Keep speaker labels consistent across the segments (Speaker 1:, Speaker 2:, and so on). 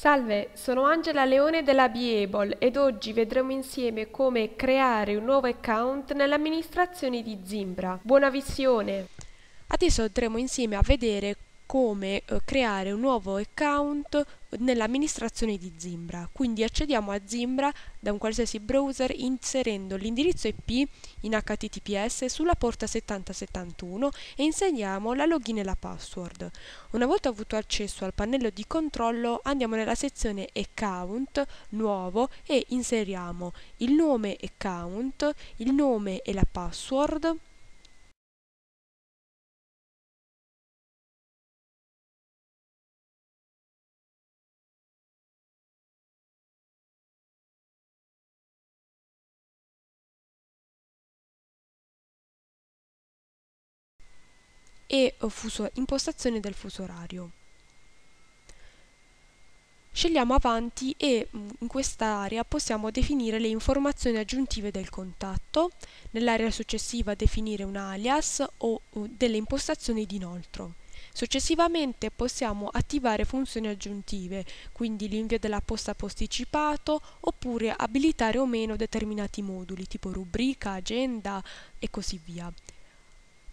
Speaker 1: Salve, sono Angela Leone della Biebol ed oggi vedremo insieme come creare un nuovo account nell'amministrazione di Zimbra. Buona visione! Adesso andremo insieme a vedere come eh, creare un nuovo account nell'amministrazione di Zimbra. Quindi accediamo a Zimbra da un qualsiasi browser inserendo l'indirizzo IP in HTTPS sulla porta 7071 e inseriamo la login e la password. Una volta avuto accesso al pannello di controllo andiamo nella sezione account, nuovo e inseriamo il nome account, il nome e la password e eh, fuso, impostazione del fuso orario. Scegliamo avanti e mm, in questa area possiamo definire le informazioni aggiuntive del contatto, nell'area successiva definire un alias o delle impostazioni di inoltro. Successivamente possiamo attivare funzioni aggiuntive, quindi l'invio della posta posticipato oppure abilitare o meno determinati moduli tipo rubrica, agenda e così via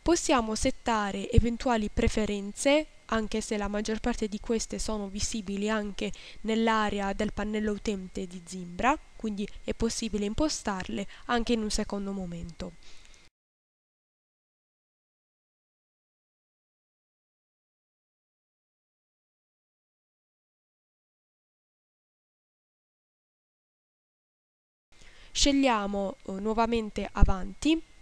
Speaker 1: possiamo settare eventuali preferenze, anche se la maggior parte di queste sono visibili anche nell'area del pannello utente di Zimbra, quindi è possibile impostarle anche in un secondo momento. Scegliamo eh, nuovamente avanti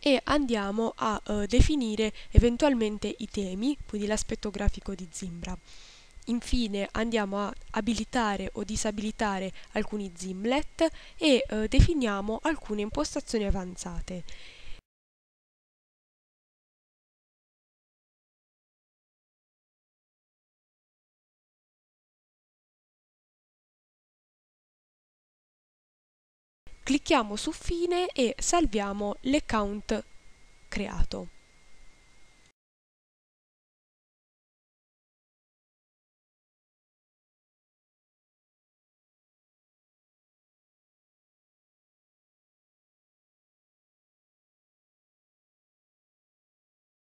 Speaker 1: e andiamo a eh, definire eventualmente i temi, quindi l'aspetto grafico di Zimbra. Infine andiamo a abilitare o disabilitare alcuni zimlet e eh, definiamo alcune impostazioni avanzate.
Speaker 2: clicchiamo su fine e salviamo l'account creato.